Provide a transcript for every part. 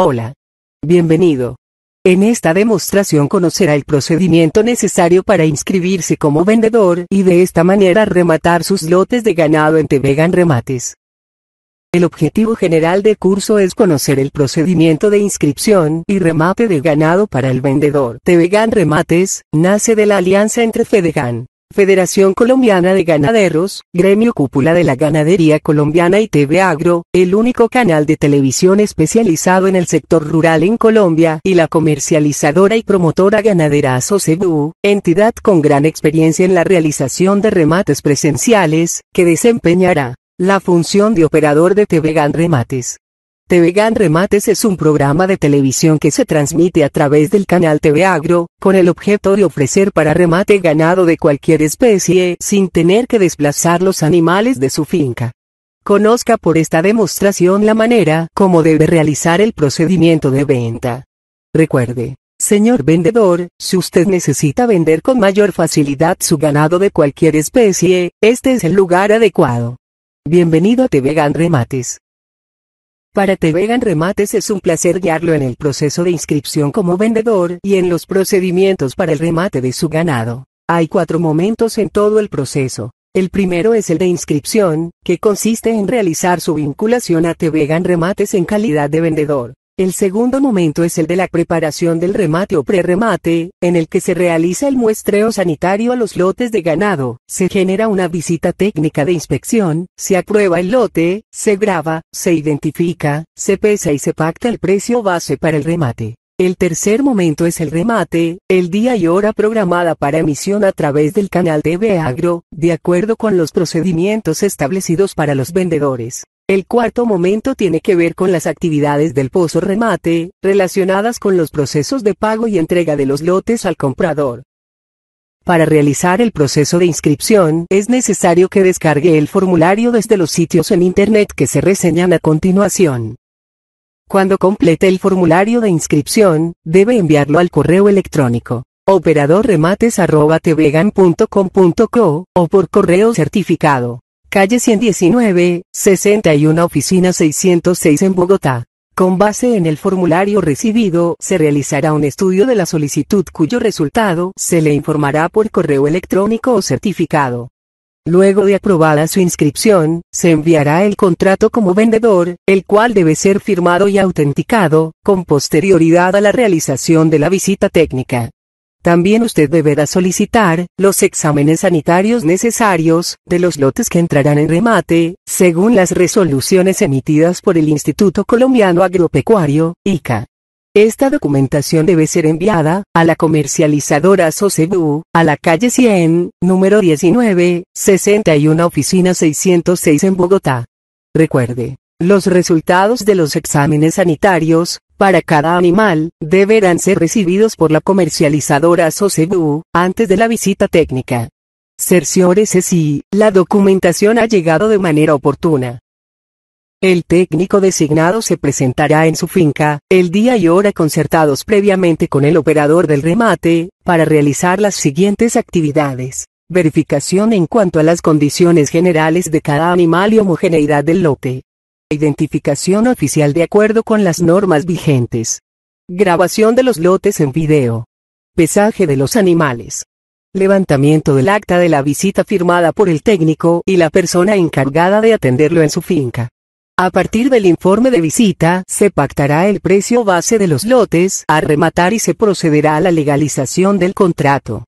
Hola. Bienvenido. En esta demostración conocerá el procedimiento necesario para inscribirse como vendedor y de esta manera rematar sus lotes de ganado en Tevegan Remates. El objetivo general del curso es conocer el procedimiento de inscripción y remate de ganado para el vendedor. Tevegan Remates nace de la alianza entre Fedegan, Federación Colombiana de Ganaderos, Gremio Cúpula de la Ganadería Colombiana y TV Agro, el único canal de televisión especializado en el sector rural en Colombia, y la comercializadora y promotora ganadera Asocebu, entidad con gran experiencia en la realización de remates presenciales, que desempeñará la función de operador de TV Gan Remates. Gan Remates es un programa de televisión que se transmite a través del canal TV Agro, con el objeto de ofrecer para remate ganado de cualquier especie sin tener que desplazar los animales de su finca. Conozca por esta demostración la manera como debe realizar el procedimiento de venta. Recuerde, señor vendedor, si usted necesita vender con mayor facilidad su ganado de cualquier especie, este es el lugar adecuado. Bienvenido a Gan Remates. Para Tevegan Remates es un placer guiarlo en el proceso de inscripción como vendedor y en los procedimientos para el remate de su ganado. Hay cuatro momentos en todo el proceso. El primero es el de inscripción, que consiste en realizar su vinculación a Tevegan Remates en calidad de vendedor. El segundo momento es el de la preparación del remate o prerremate, en el que se realiza el muestreo sanitario a los lotes de ganado, se genera una visita técnica de inspección, se aprueba el lote, se graba, se identifica, se pesa y se pacta el precio base para el remate. El tercer momento es el remate, el día y hora programada para emisión a través del canal de Agro, de acuerdo con los procedimientos establecidos para los vendedores. El cuarto momento tiene que ver con las actividades del pozo remate, relacionadas con los procesos de pago y entrega de los lotes al comprador. Para realizar el proceso de inscripción, es necesario que descargue el formulario desde los sitios en Internet que se reseñan a continuación. Cuando complete el formulario de inscripción, debe enviarlo al correo electrónico operadorremates.tvegan.com.co o por correo certificado calle 119, 61 Oficina 606 en Bogotá. Con base en el formulario recibido, se realizará un estudio de la solicitud cuyo resultado se le informará por correo electrónico o certificado. Luego de aprobada su inscripción, se enviará el contrato como vendedor, el cual debe ser firmado y autenticado, con posterioridad a la realización de la visita técnica. También usted deberá solicitar los exámenes sanitarios necesarios de los lotes que entrarán en remate, según las resoluciones emitidas por el Instituto Colombiano Agropecuario, ICA. Esta documentación debe ser enviada a la comercializadora Socebu, a la calle 100, número 19, 61 oficina 606 en Bogotá. Recuerde, los resultados de los exámenes sanitarios para cada animal, deberán ser recibidos por la comercializadora Sosebu, antes de la visita técnica. Cerciórese si, la documentación ha llegado de manera oportuna. El técnico designado se presentará en su finca, el día y hora concertados previamente con el operador del remate, para realizar las siguientes actividades. Verificación en cuanto a las condiciones generales de cada animal y homogeneidad del lote identificación oficial de acuerdo con las normas vigentes. Grabación de los lotes en video. Pesaje de los animales. Levantamiento del acta de la visita firmada por el técnico y la persona encargada de atenderlo en su finca. A partir del informe de visita, se pactará el precio base de los lotes a rematar y se procederá a la legalización del contrato.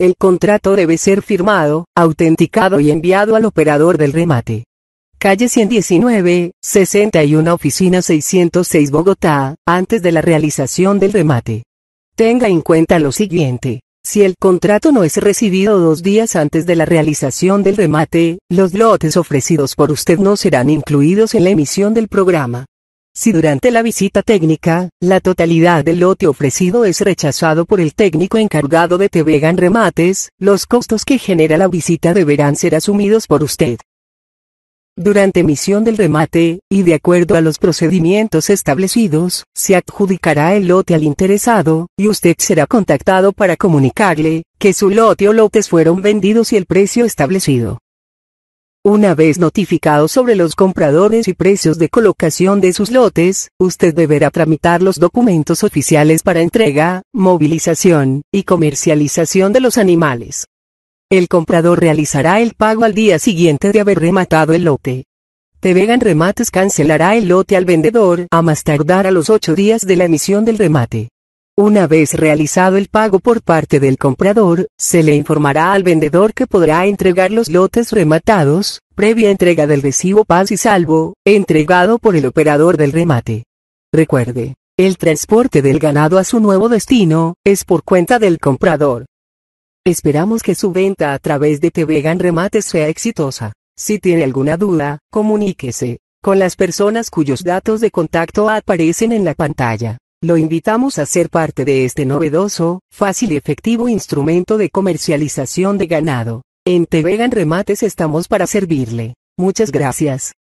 El contrato debe ser firmado, autenticado y enviado al operador del remate calle 119, 61 Oficina 606 Bogotá, antes de la realización del remate. Tenga en cuenta lo siguiente. Si el contrato no es recibido dos días antes de la realización del remate, los lotes ofrecidos por usted no serán incluidos en la emisión del programa. Si durante la visita técnica, la totalidad del lote ofrecido es rechazado por el técnico encargado de Tevegan Remates, los costos que genera la visita deberán ser asumidos por usted durante misión del remate, y de acuerdo a los procedimientos establecidos, se adjudicará el lote al interesado, y usted será contactado para comunicarle, que su lote o lotes fueron vendidos y el precio establecido. Una vez notificado sobre los compradores y precios de colocación de sus lotes, usted deberá tramitar los documentos oficiales para entrega, movilización y comercialización de los animales. El comprador realizará el pago al día siguiente de haber rematado el lote. Tevegan Remates cancelará el lote al vendedor a más tardar a los 8 días de la emisión del remate. Una vez realizado el pago por parte del comprador, se le informará al vendedor que podrá entregar los lotes rematados, previa entrega del recibo paz y salvo, entregado por el operador del remate. Recuerde, el transporte del ganado a su nuevo destino, es por cuenta del comprador. Esperamos que su venta a través de Tevegan Remates sea exitosa. Si tiene alguna duda, comuníquese con las personas cuyos datos de contacto aparecen en la pantalla. Lo invitamos a ser parte de este novedoso, fácil y efectivo instrumento de comercialización de ganado. En Tevegan Remates estamos para servirle. Muchas gracias.